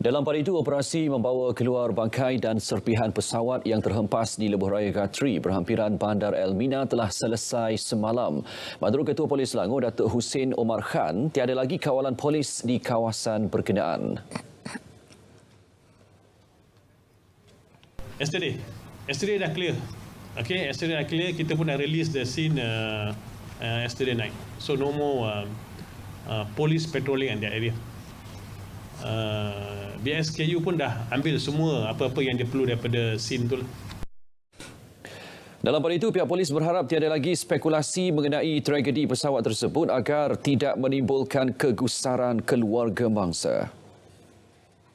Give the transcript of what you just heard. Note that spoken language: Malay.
Dalam pada itu, operasi membawa keluar bangkai dan serpihan pesawat yang terhempas di Lebuh Raya Gatri berhampiran Bandar Elmina telah selesai semalam. Menurut Ketua Polis Selangor, Datuk Hussein Omar Khan, tiada lagi kawalan polis di kawasan berkenaan. Yesterday, yesterday dah clear. Okay, yesterday dah clear. Kita pun dah release the scene uh, uh, yesterday night. So, no more uh, uh, police patrolling in that area. BSKU pun dah ambil semua apa-apa yang dia perlu daripada scene tu. Lah. Dalam pada itu, pihak polis berharap tiada lagi spekulasi mengenai tragedi pesawat tersebut agar tidak menimbulkan kegusaran keluarga mangsa.